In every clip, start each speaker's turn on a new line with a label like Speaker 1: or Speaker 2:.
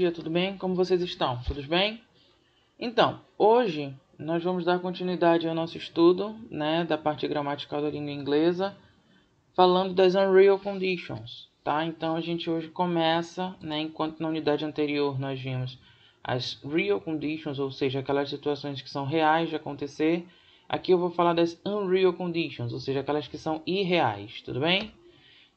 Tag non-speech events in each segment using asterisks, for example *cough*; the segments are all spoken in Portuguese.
Speaker 1: dia, tudo bem? Como vocês estão? Todos bem? Então, hoje nós vamos dar continuidade ao nosso estudo né, da parte gramatical da língua inglesa, falando das Unreal Conditions. Tá? Então, a gente hoje começa, né, enquanto na unidade anterior nós vimos as Real Conditions, ou seja, aquelas situações que são reais de acontecer, aqui eu vou falar das Unreal Conditions, ou seja, aquelas que são irreais, tudo bem?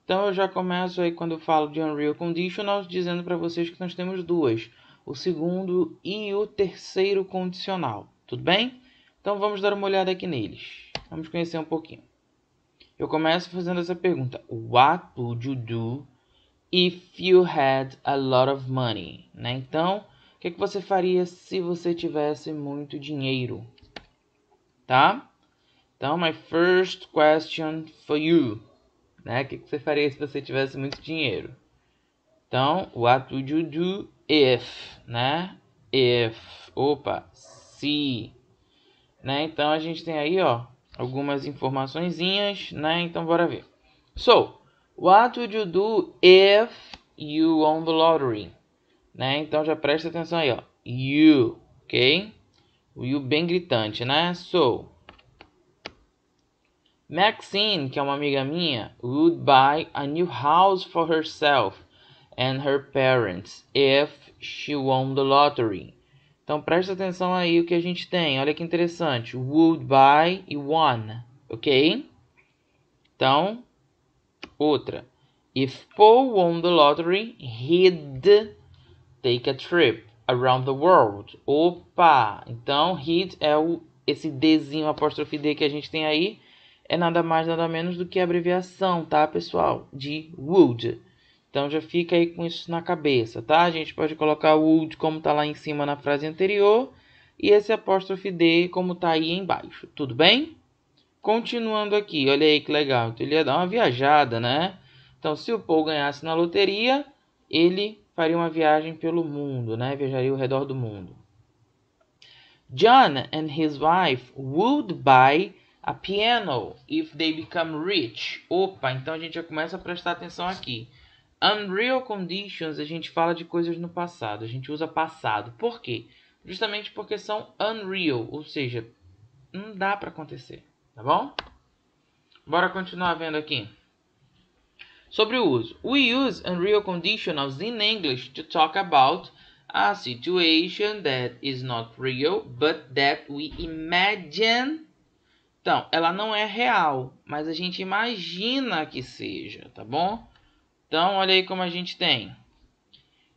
Speaker 1: Então eu já começo aí quando eu falo de Unreal Conditionals dizendo para vocês que nós temos duas, o segundo e o terceiro condicional, tudo bem? Então vamos dar uma olhada aqui neles, vamos conhecer um pouquinho. Eu começo fazendo essa pergunta, what would you do if you had a lot of money? Né? Então, o que, é que você faria se você tivesse muito dinheiro? Tá? Então, my first question for you. Né? O que você faria se você tivesse muito dinheiro? Então, what would you do if, né? If, opa, se, né? Então a gente tem aí, ó, algumas informaçõeszinhas né? Então bora ver. So, what would you do if you won the lottery? Né? Então já presta atenção aí, ó. You, ok? O you bem gritante, né? So, Maxine, que é uma amiga minha, would buy a new house for herself and her parents if she won the lottery. Então preste atenção aí o que a gente tem. Olha que interessante. Would buy e won, ok? Então, outra. If Paul won the lottery, he'd take a trip around the world. Opa! Então, he'd é o, esse Dzinho apóstrofe D que a gente tem aí é nada mais nada menos do que a abreviação, tá, pessoal? De would. Então já fica aí com isso na cabeça, tá? A gente pode colocar would como tá lá em cima na frase anterior e esse apóstrofe d como tá aí embaixo, tudo bem? Continuando aqui, olha aí que legal. Então, ele ia dar uma viajada, né? Então, se o Paul ganhasse na loteria, ele faria uma viagem pelo mundo, né? Viajaria ao redor do mundo. John and his wife would buy a piano, if they become rich. Opa, então a gente já começa a prestar atenção aqui. Unreal conditions, a gente fala de coisas no passado, a gente usa passado. Por quê? Justamente porque são unreal, ou seja, não dá para acontecer, tá bom? Bora continuar vendo aqui. Sobre o uso. We use unreal conditionals in English to talk about a situation that is not real, but that we imagine então, ela não é real, mas a gente imagina que seja, tá bom? Então, olha aí como a gente tem.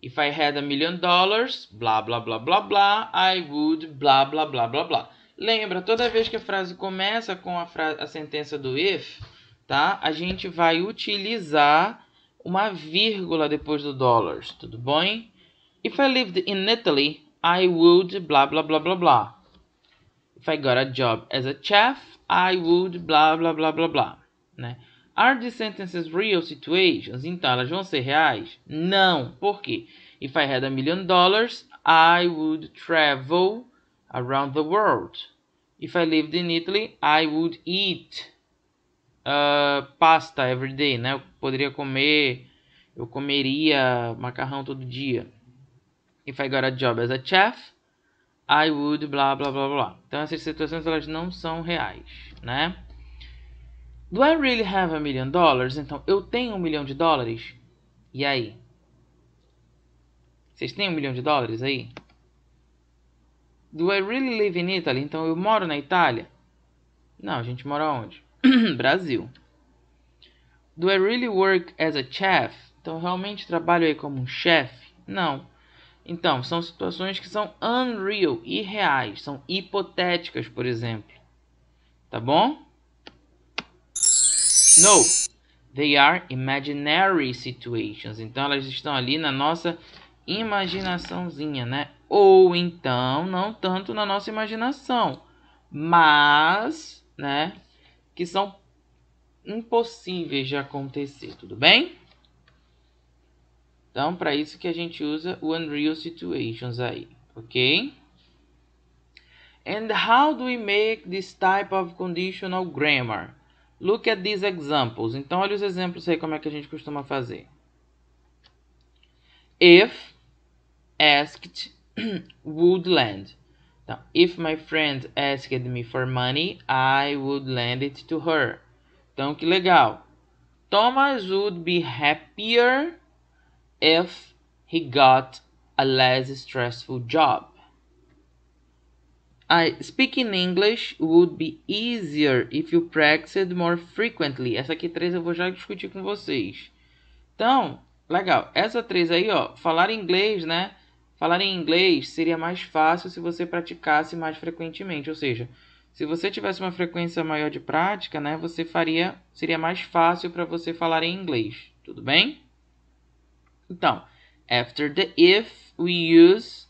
Speaker 1: If I had a million dollars, blá blá blá blá blá, I would blá blá blá blá blá. Lembra, toda vez que a frase começa com a, frase, a sentença do if, tá? A gente vai utilizar uma vírgula depois do dollars, tudo bom? If I lived in Italy, I would blá blá blá blá blá. If I got a job as a chef, I would, blá blá blá blá blá. Né? Are these sentences real situations? Então, elas vão ser reais? Não. Por quê? If I had a million dollars, I would travel around the world. If I lived in Italy, I would eat uh, pasta every day, né? Eu poderia comer, eu comeria macarrão todo dia. If I got a job as a chef, I would, blá, blá, blá, blá. Então, essas situações, elas não são reais, né? Do I really have a million dollars? Então, eu tenho um milhão de dólares? E aí? Vocês têm um milhão de dólares aí? Do I really live in Italy? Então, eu moro na Itália? Não, a gente mora onde? *clears throat* Brasil. Do I really work as a chef? Então, eu realmente trabalho aí como um chefe? Não. Então, são situações que são unreal, irreais, são hipotéticas, por exemplo. Tá bom? No. They are imaginary situations. Então, elas estão ali na nossa imaginaçãozinha, né? Ou então, não tanto na nossa imaginação, mas, né, que são impossíveis de acontecer, tudo bem? Então, para isso que a gente usa o Unreal Situations aí, ok? And how do we make this type of conditional grammar? Look at these examples. Então, olha os exemplos aí como é que a gente costuma fazer. If asked *clears throat* would lend. Então, if my friend asked me for money, I would lend it to her. Então, que legal. Thomas would be happier if he got a less stressful job. I, speaking English would be easier if you practiced more frequently. Essa aqui três eu vou já discutir com vocês. Então, legal. Essa três aí, ó, falar inglês, né? Falar em inglês seria mais fácil se você praticasse mais frequentemente, ou seja, se você tivesse uma frequência maior de prática, né, você faria, seria mais fácil para você falar em inglês. Tudo bem? Então, after the if, we use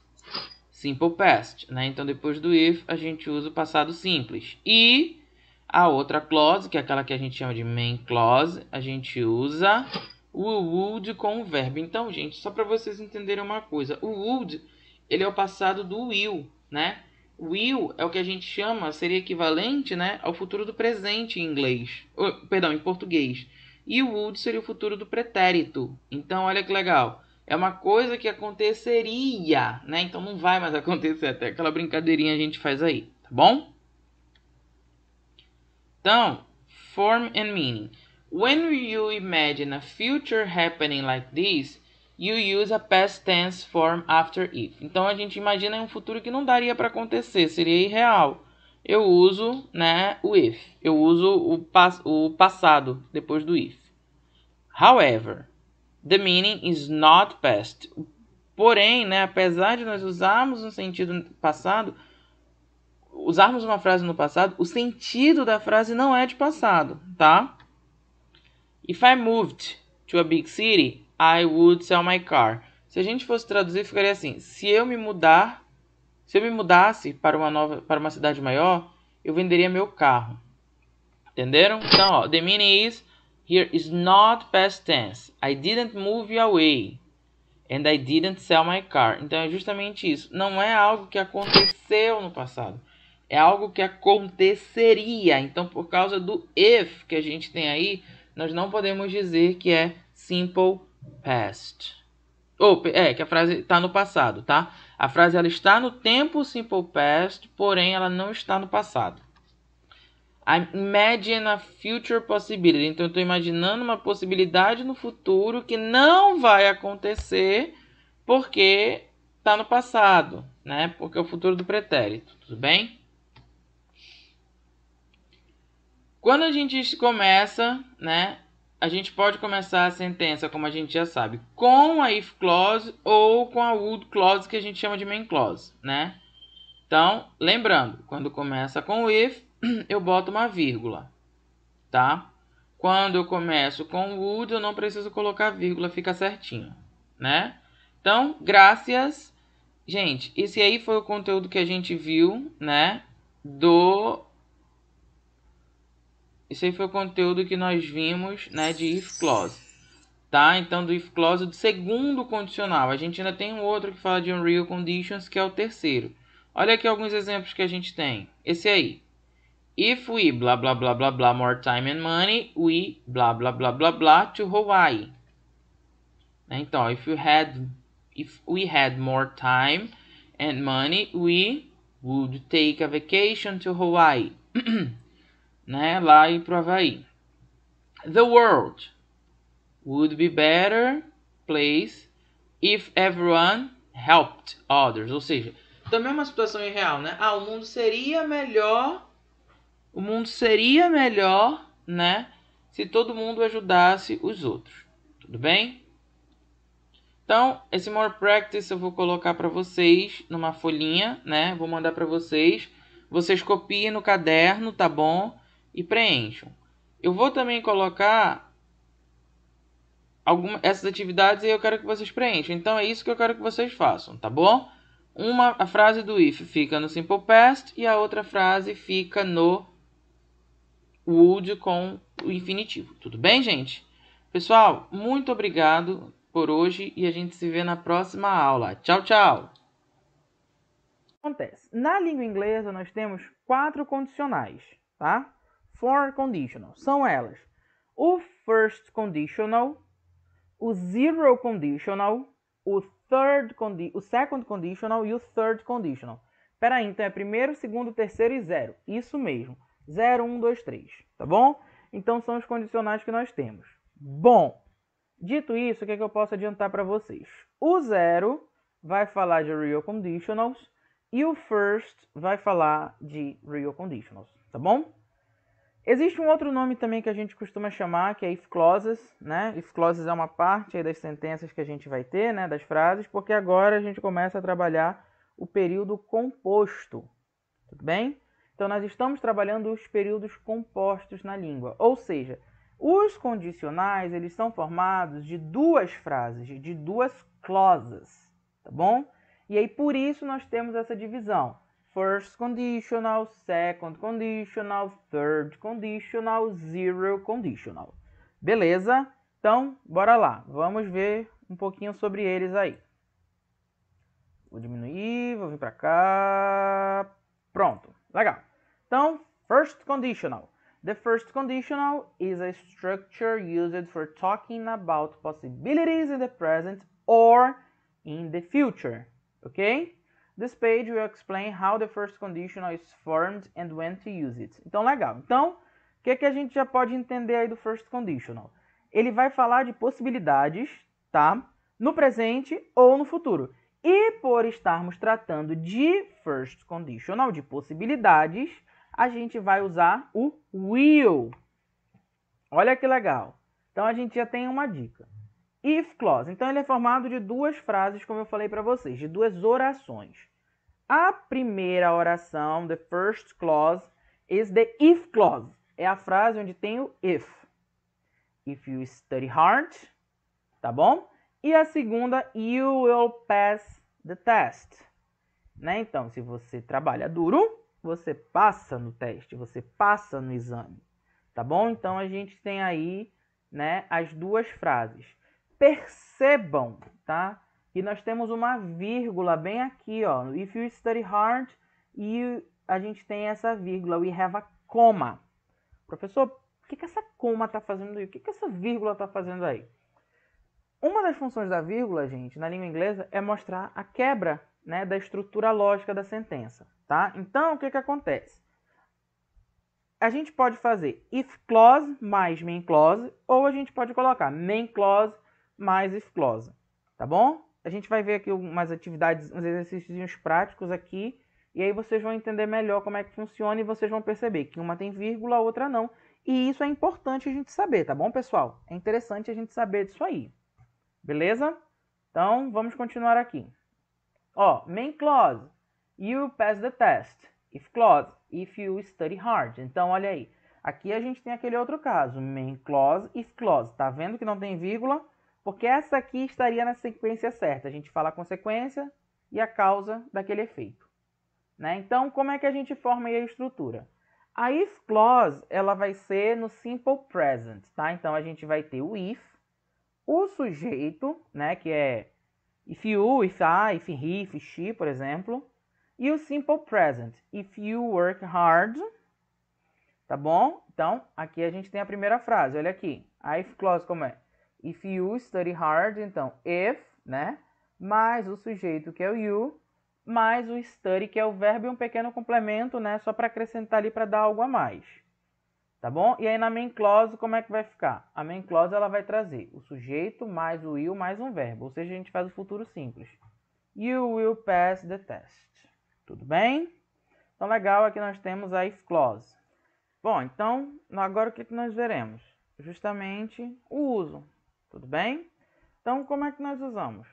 Speaker 1: simple past. Né? Então, depois do if, a gente usa o passado simples. E a outra clause, que é aquela que a gente chama de main clause, a gente usa o would com o verbo. Então, gente, só para vocês entenderem uma coisa, o would ele é o passado do will, né? Will é o que a gente chama, seria equivalente, né, ao futuro do presente em inglês, perdão, em português e o would seria o futuro do pretérito. Então, olha que legal. É uma coisa que aconteceria, né? Então não vai mais acontecer, até aquela brincadeirinha a gente faz aí, tá bom? Então, form and meaning. When you imagine a future happening like this, you use a past tense form after if. Então a gente imagina um futuro que não daria para acontecer, seria irreal eu uso né, o if. Eu uso o, pas o passado depois do if. However, the meaning is not past. Porém, né, apesar de nós usarmos um sentido passado, usarmos uma frase no passado, o sentido da frase não é de passado, tá? If I moved to a big city, I would sell my car. Se a gente fosse traduzir, ficaria assim: se eu me mudar se eu me mudasse para uma, nova, para uma cidade maior, eu venderia meu carro. Entenderam? Então, ó, the meaning is here is not past tense. I didn't move away. And I didn't sell my car. Então é justamente isso. Não é algo que aconteceu no passado. É algo que aconteceria. Então, por causa do if que a gente tem aí, nós não podemos dizer que é simple past. Ou, oh, é, que a frase está no passado, tá? A frase ela está no tempo simple past, porém ela não está no passado. I imagine a future possibility. Então eu estou imaginando uma possibilidade no futuro que não vai acontecer porque está no passado, né? Porque é o futuro do pretérito, tudo bem? Quando a gente começa, né, a gente pode começar a sentença, como a gente já sabe, com a if clause ou com a would clause, que a gente chama de main clause, né? Então, lembrando, quando começa com o if, *clears throat* eu boto uma vírgula, tá? Quando eu começo com would, eu não preciso colocar vírgula, fica certinho, né? Então, graças. Gente, esse aí foi o conteúdo que a gente viu, né? Do esse aí foi o conteúdo que nós vimos, né, de if clause. Tá? Então, do if clause, do segundo condicional. A gente ainda tem um outro que fala de unreal conditions, que é o terceiro. Olha aqui alguns exemplos que a gente tem. Esse aí. If we blá blá blá blá blá more time and money, we blá blá blá blá blá to Hawaii. Né? Então, if you had if we had more time and money, we would take a vacation to Hawaii. *clears throat* né, lá e pro Havaí. The world would be better place if everyone helped others. Ou seja, também é uma situação irreal, né? Ah, o mundo seria melhor. O mundo seria melhor, né? Se todo mundo ajudasse os outros. Tudo bem? Então, esse more practice eu vou colocar para vocês numa folhinha, né? Vou mandar para vocês. Vocês copiem no caderno, tá bom? e preencham. Eu vou também colocar algumas essas atividades e eu quero que vocês preencham. Então é isso que eu quero que vocês façam, tá bom? Uma a frase do if fica no simple past e a outra frase fica no would com o infinitivo. Tudo bem, gente? Pessoal, muito obrigado por hoje e a gente se vê na próxima aula. Tchau, tchau. Acontece. Na língua inglesa nós temos quatro condicionais, tá? four conditional. São elas o first conditional, o zero conditional, o third condi o second conditional e o third conditional. Peraí, então é primeiro, segundo, terceiro e zero. Isso mesmo. 0, 1, 2, 3. Tá bom? Então são os condicionais que nós temos. Bom, dito isso, o que, é que eu posso adiantar para vocês? O zero vai falar de real conditionals e o first vai falar de real conditionals, tá bom? Existe um outro nome também que a gente costuma chamar, que é if clauses, né? If clauses é uma parte das sentenças que a gente vai ter, né, das frases, porque agora a gente começa a trabalhar o período composto. Tudo bem? Então nós estamos trabalhando os períodos compostos na língua, ou seja, os condicionais, eles são formados de duas frases, de duas clauses, tá bom? E aí por isso nós temos essa divisão first conditional, second conditional, third conditional, zero conditional. Beleza? Então, bora lá. Vamos ver um pouquinho sobre eles aí. Vou diminuir, vou vir para cá. Pronto. Legal. Então, first conditional. The first conditional is a structure used for talking about possibilities in the present or in the future. Okay? This page will explain how the first conditional is formed and when to use it. Então, legal. Então, o que, é que a gente já pode entender aí do first conditional? Ele vai falar de possibilidades, tá? No presente ou no futuro. E por estarmos tratando de first conditional, de possibilidades, a gente vai usar o will. Olha que legal. Então, a gente já tem uma dica if clause. Então ele é formado de duas frases, como eu falei para vocês, de duas orações. A primeira oração, the first clause, is the if clause. É a frase onde tem o if. If you study hard, tá bom? E a segunda, you will pass the test. Né? Então, se você trabalha duro, você passa no teste, você passa no exame. Tá bom? Então a gente tem aí, né, as duas frases percebam, tá? Que nós temos uma vírgula bem aqui, ó. If you study hard, e a gente tem essa vírgula, we have a comma. Professor, o que, que essa coma está fazendo aí? O que, que essa vírgula está fazendo aí? Uma das funções da vírgula, gente, na língua inglesa, é mostrar a quebra né, da estrutura lógica da sentença. Tá? Então, o que, que acontece? A gente pode fazer if clause mais main clause, ou a gente pode colocar main clause mais esclosa, tá bom? A gente vai ver aqui umas atividades, uns exercícios práticos aqui, e aí vocês vão entender melhor como é que funciona e vocês vão perceber que uma tem vírgula, a outra não. E isso é importante a gente saber, tá bom, pessoal? É interessante a gente saber disso aí. Beleza? Então, vamos continuar aqui. Ó, main clause. You pass the test. If clause, if you study hard. Então, olha aí. Aqui a gente tem aquele outro caso, main clause, if clause. Tá vendo que não tem vírgula? Porque essa aqui estaria na sequência certa. A gente fala a consequência e a causa daquele efeito. Né? Então, como é que a gente forma a estrutura? A if clause ela vai ser no simple present, tá? Então a gente vai ter o if, o sujeito, né, que é if you, if I, if he, if she, por exemplo, e o simple present, if you work hard, tá bom? Então aqui a gente tem a primeira frase, olha aqui, a if clause como é? If you study hard, então if, né? Mais o sujeito que é o you, mais o study que é o verbo e um pequeno complemento, né? Só para acrescentar ali para dar algo a mais. Tá bom? E aí na main clause como é que vai ficar? A main clause ela vai trazer o sujeito mais o you mais um verbo, ou seja, a gente faz o futuro simples. You will pass the test. Tudo bem? Então legal, aqui nós temos a if clause. Bom, então agora o que nós veremos? Justamente o uso. Tudo bem? Então, como é que nós usamos?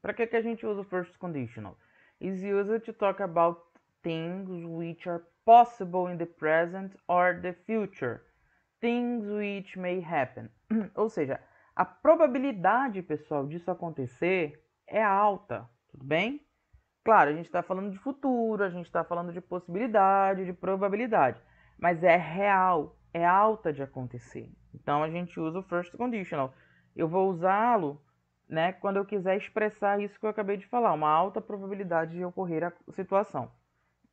Speaker 1: Para que, que a gente usa o first conditional? Is used to talk about things which are possible in the present or the future. Things which may happen. *clears throat* Ou seja, a probabilidade, pessoal, disso acontecer é alta, tudo bem? Claro, a gente está falando de futuro, a gente está falando de possibilidade, de probabilidade, mas é real, é alta de acontecer. Então a gente usa o first conditional. Eu vou usá-lo né, quando eu quiser expressar isso que eu acabei de falar, uma alta probabilidade de ocorrer a situação.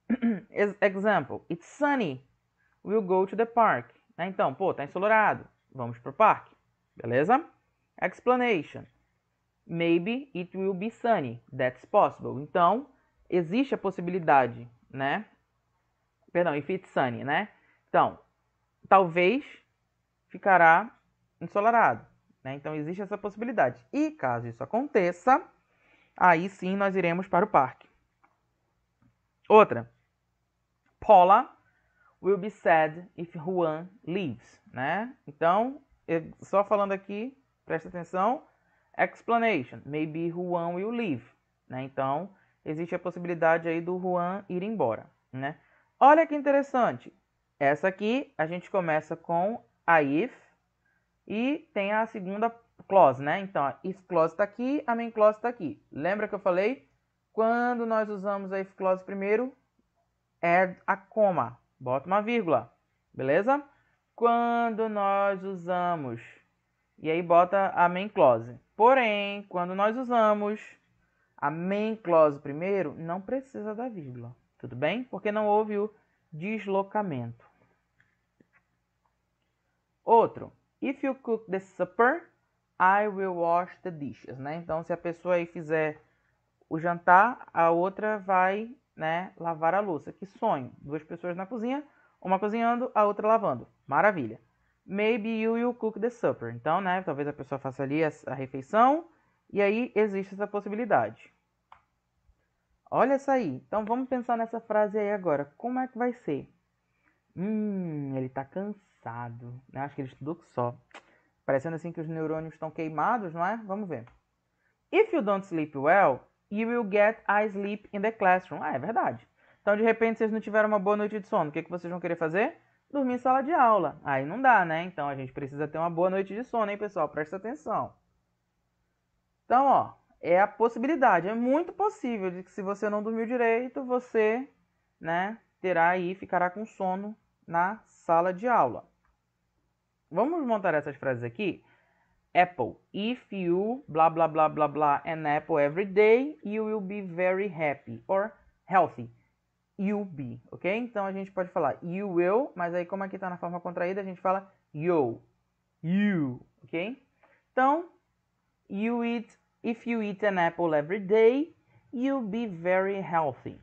Speaker 1: *clears throat* Example: It's sunny. We'll go to the park. Né, então, pô, tá ensolarado. Vamos pro parque. Beleza? Explanation: Maybe it will be sunny. That's possible. Então, existe a possibilidade, né? Perdão, if it's sunny, né? Então, talvez ficará ensolarado. Né? Então existe essa possibilidade. E caso isso aconteça, aí sim nós iremos para o parque. Outra. Paula will be sad if Juan leaves, né? Então, só falando aqui, presta atenção. Explanation. Maybe Juan will leave, né? Então, existe a possibilidade aí do Juan ir embora, né? Olha que interessante. Essa aqui a gente começa com a if e tem a segunda clause, né? Então, a if clause está aqui, a main clause está aqui. Lembra que eu falei? Quando nós usamos a if clause primeiro, add a coma, bota uma vírgula, beleza? Quando nós usamos, e aí bota a main clause. Porém, quando nós usamos a main clause primeiro, não precisa da vírgula, tudo bem? Porque não houve o deslocamento. Outro, If you cook the supper, I will wash the dishes, né? Então, se a pessoa aí fizer o jantar, a outra vai, né, lavar a louça. Que sonho! Duas pessoas na cozinha, uma cozinhando, a outra lavando. Maravilha. Maybe you will cook the supper. Então, né, talvez a pessoa faça ali a, a refeição e aí existe essa possibilidade. Olha essa aí. Então, vamos pensar nessa frase aí agora. Como é que vai ser? Hum, ele tá cansado eu né? acho que ele estudou só. Parecendo assim que os neurônios estão queimados, não é? Vamos ver. If you don't sleep well, you will get a sleep in the classroom. Ah, é verdade. Então, de repente, vocês não tiveram uma boa noite de sono. O que, que vocês vão querer fazer? Dormir em sala de aula. Aí não dá, né? Então, a gente precisa ter uma boa noite de sono, hein, pessoal? Presta atenção. Então, ó, é a possibilidade. É muito possível de que se você não dormiu direito, você, né, terá aí, ficará com sono na sala de aula. Vamos montar essas frases aqui? Apple, if you blá blá blá blá blá an apple every day, you will be very happy or healthy. You'll be, ok? Então a gente pode falar you will, mas aí como aqui está na forma contraída, a gente fala you, you, ok? Então, you eat, if you eat an apple every day, you'll be very healthy.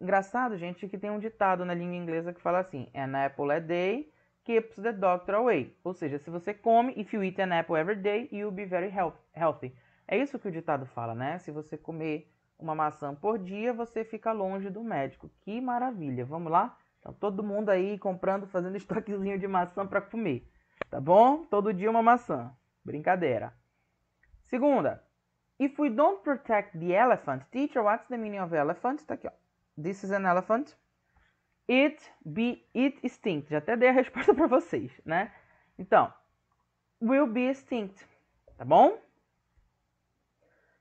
Speaker 1: Engraçado, gente, que tem um ditado na língua inglesa que fala assim: an apple a day keeps the doctor away. Ou seja, se você come, if you eat an apple every day, you'll be very healthy. É isso que o ditado fala, né? Se você comer uma maçã por dia, você fica longe do médico. Que maravilha! Vamos lá? Então, todo mundo aí comprando, fazendo *laughs* estoquezinho de maçã para comer. Tá bom? Todo dia uma maçã. Brincadeira. Segunda. If we don't protect the elephant, teacher, what's the meaning of elephant? Tá aqui, ó. This is an elephant. It be it extinct. Já até dei a resposta para vocês, né? Então, will be extinct. Tá bom?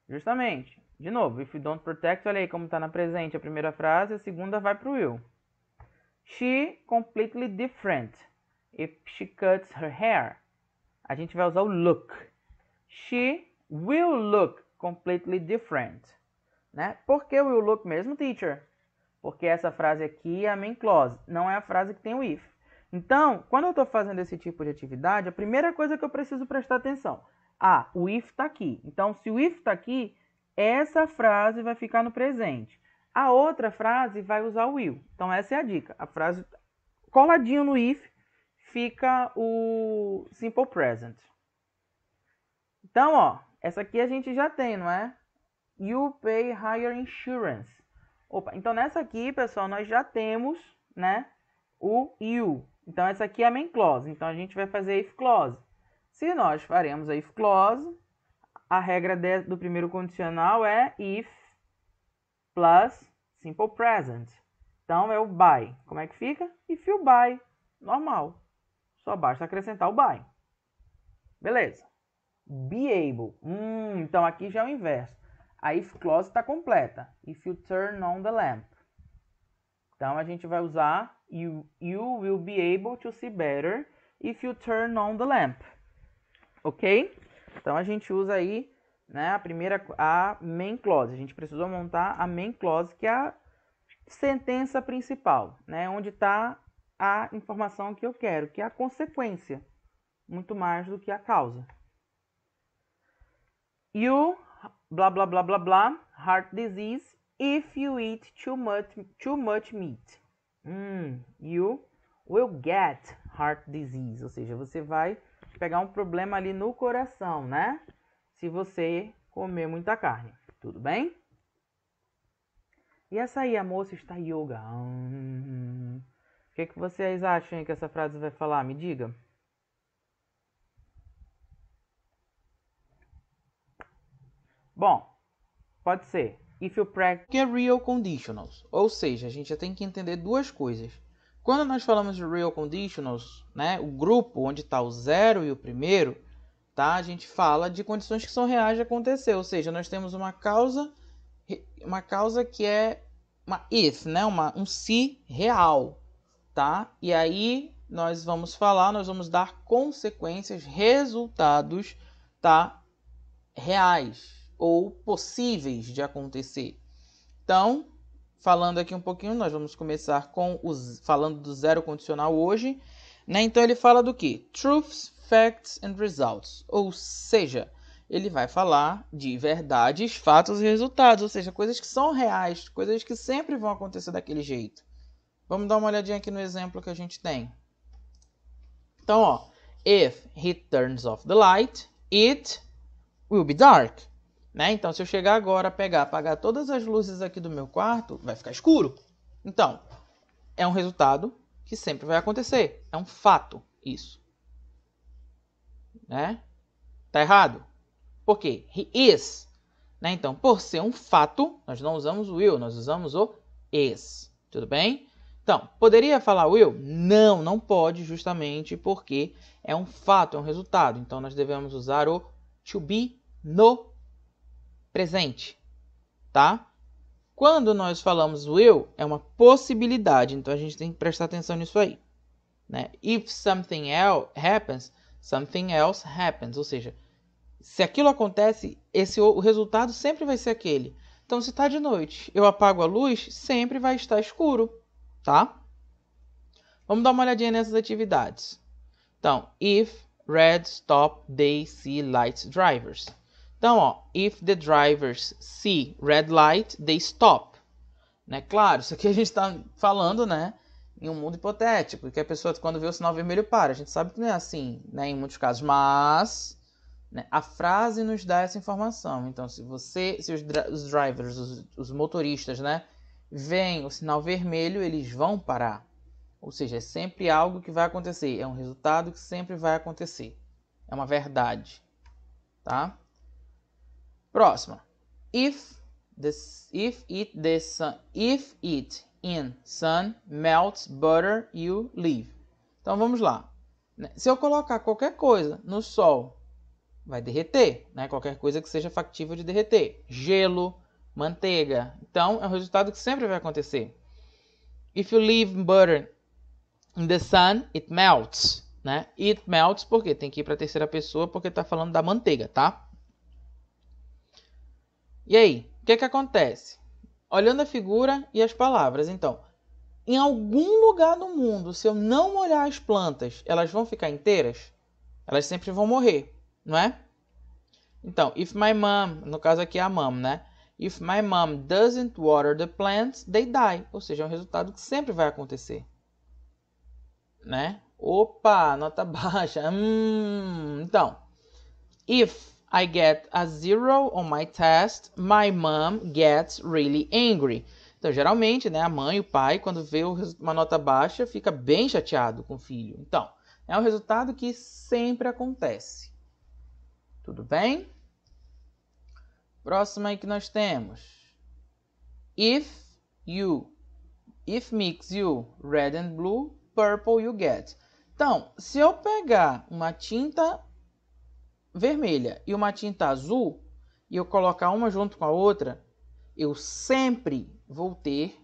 Speaker 1: Justamente. De novo, if you don't protect, olha aí como está na presente a primeira frase, a segunda vai para o will. She completely different if she cuts her hair. A gente vai usar o look. She will look completely different. Né? Por que will look mesmo, teacher? Porque essa frase aqui é a main clause, não é a frase que tem o if. Então, quando eu estou fazendo esse tipo de atividade, a primeira coisa que eu preciso prestar atenção. Ah, o if está aqui. Então, se o if está aqui, essa frase vai ficar no presente. A outra frase vai usar o will. Então, essa é a dica. A frase coladinho no if fica o simple present. Então, ó, essa aqui a gente já tem, não é? You pay higher insurance. Opa, então nessa aqui, pessoal, nós já temos, né, o you. Então essa aqui é a main clause. Então a gente vai fazer if clause. Se nós faremos a if clause, a regra de, do primeiro condicional é if plus simple present. Então é o by. Como é que fica? If you by, normal. Só basta acrescentar o by. Beleza. Be able. Hum, então aqui já é o inverso a if clause está completa. If you turn on the lamp. Então a gente vai usar you, you will be able to see better if you turn on the lamp. Ok? Então a gente usa aí né, a primeira, a main clause. A gente precisou montar a main clause, que é a sentença principal, né, onde está a informação que eu quero, que é a consequência, muito mais do que a causa. You blá blá blá blá blá, heart disease, if you eat too much, too much meat. Hum, you will get heart disease, ou seja, você vai pegar um problema ali no coração, né? Se você comer muita carne, tudo bem? E essa aí, a moça está yoga. Hum, o que, que vocês acham que essa frase vai falar? Me diga. Bom, pode ser. If you practice. Que é real conditionals. Ou seja, a gente já tem que entender duas coisas. Quando nós falamos de real conditionals, né, o grupo onde está o zero e o primeiro, tá? A gente fala de condições que são reais de acontecer, ou seja, nós temos uma causa, uma causa que é uma if, né? Uma, um se real, tá? E aí nós vamos falar, nós vamos dar consequências, resultados, tá? Reais, ou possíveis de acontecer. Então, falando aqui um pouquinho, nós vamos começar com os falando do zero condicional hoje, né? Então ele fala do que? Truths, facts and results, ou seja, ele vai falar de verdades, fatos e resultados, ou seja, coisas que são reais, coisas que sempre vão acontecer daquele jeito. Vamos dar uma olhadinha aqui no exemplo que a gente tem. Então, ó, if he turns off the light, it will be dark. Né? Então, se eu chegar agora, pegar, apagar todas as luzes aqui do meu quarto, vai ficar escuro. Então, é um resultado que sempre vai acontecer. É um fato isso. Né? Tá errado? Por quê? He is. Né? Então, por ser um fato, nós não usamos o will, nós usamos o is. Tudo bem? Então, poderia falar will? Não, não pode, justamente porque é um fato, é um resultado. Então, nós devemos usar o to be no presente, tá? Quando nós falamos will, é uma possibilidade, então a gente tem que prestar atenção nisso aí. Né? If something else happens, something else happens. Ou seja, se aquilo acontece, esse, o resultado sempre vai ser aquele. Então, se está de noite, eu apago a luz, sempre vai estar escuro, tá? Vamos dar uma olhadinha nessas atividades. Então, if red stop, they see lights drivers. Então, ó, if the drivers see red light, they stop. Né? Claro, isso aqui a gente está falando, né? Em um mundo hipotético, que a pessoa quando vê o sinal vermelho para. A gente sabe que não é assim, né? Em muitos casos, mas né? a frase nos dá essa informação. Então, se você, se os, os drivers, os, os motoristas, né, veem o sinal vermelho, eles vão parar. Ou seja, é sempre algo que vai acontecer, é um resultado que sempre vai acontecer. É uma verdade, tá? Próxima. If the if it the sun if it in sun melts butter you leave. Então vamos lá. Né? Se eu colocar qualquer coisa no sol, vai derreter, né? Qualquer coisa que seja factível de derreter, gelo, manteiga. Então é um resultado que sempre vai acontecer. If you leave butter in the sun, it melts, né? It melts porque tem que ir para a terceira pessoa porque está falando da manteiga, tá? E aí, o que, que acontece? Olhando a figura e as palavras, então, em algum lugar do mundo, se eu não olhar as plantas, elas vão ficar inteiras? Elas sempre vão morrer, não é? Então, if my mom, no caso aqui é a mom, né? If my mom doesn't water the plants, they die. Ou seja, é um resultado que sempre vai acontecer. Né? Opa, nota *laughs* baixa. Hum, então, if I get a zero on my test. My mom gets really angry. Então, geralmente, né, a mãe e o pai, quando vê uma nota baixa, fica bem chateado com o filho. Então, é um resultado que sempre acontece. Tudo bem? Próxima aí que nós temos. If you, if mix you red and blue, purple you get. Então, se eu pegar uma tinta vermelha e uma tinta azul e eu colocar uma junto com a outra, eu sempre vou ter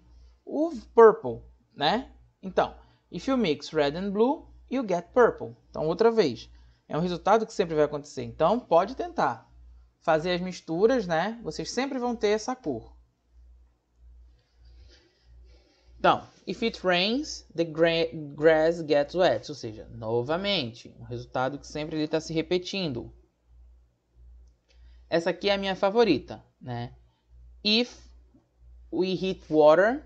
Speaker 1: o purple, né? Então, if you mix red and blue, you get purple. Então, outra vez, é um resultado que sempre vai acontecer. Então, pode tentar fazer as misturas, né? Vocês sempre vão ter essa cor. Então, if it rains, the grass gets wet. Ou seja, novamente, um resultado que sempre está se repetindo essa aqui é a minha favorita, né? If we heat water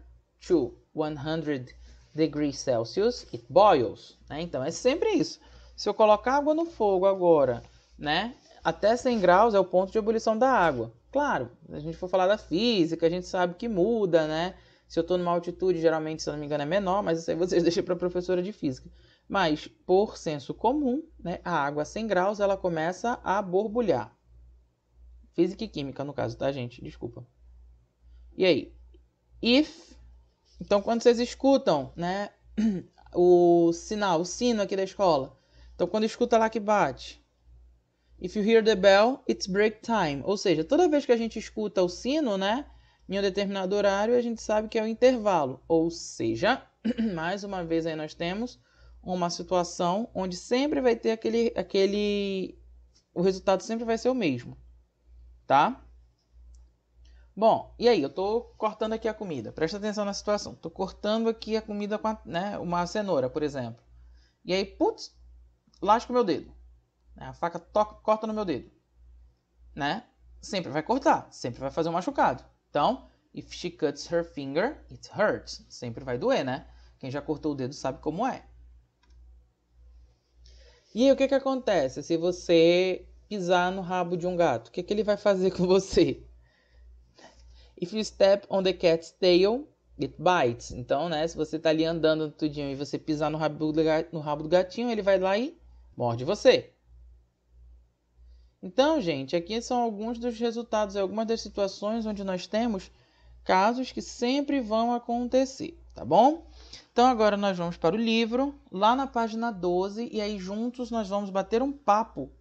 Speaker 1: to 100 degrees Celsius, it boils, né? Então é sempre isso. Se eu colocar água no fogo agora, né? Até 100 graus é o ponto de ebulição da água. Claro, a gente for falar da física, a gente sabe que muda, né? Se eu estou numa altitude, geralmente, se eu não me engano, é menor, mas isso aí vocês *laughs* deixam para a professora de física. Mas, por senso comum, né, a água a 100 graus ela começa a borbulhar. Física e química, no caso, tá, gente? Desculpa. E aí? If. Então, quando vocês escutam, né? *clears throat* O sinal, o sino aqui da escola. Então, quando escuta lá que bate. If you hear the bell, it's break time. Ou seja, toda vez que a gente escuta o sino, né? Em um determinado horário, a gente sabe que é o intervalo. Ou seja, *clears throat* mais uma vez aí nós temos uma situação onde sempre vai ter aquele. aquele o resultado sempre vai ser o mesmo tá? Bom, e aí, eu tô cortando aqui a comida. Presta atenção na situação. Tô cortando aqui a comida com a, né, uma cenoura, por exemplo. E aí, putz, lasco meu dedo. Né, a faca toca, corta no meu dedo. Né? Sempre vai cortar, sempre vai fazer um machucado. Então, if she cuts her finger, it hurts. Sempre vai doer, né? Quem já cortou o dedo sabe como é. E aí, o que que acontece se você pisar no rabo de um gato? O que, é que ele vai fazer *laughs* com você? If you step on the cat's tail, it bites. Então, né, se você tá ali andando tudinho e você pisar no rabo do, no rabo do gatinho, ele vai lá e morde você. Então, gente, aqui são alguns dos resultados e algumas das situações onde nós temos casos que sempre vão acontecer, tá bom? Então, agora nós vamos para o livro, lá na página 12, e aí juntos nós vamos bater um papo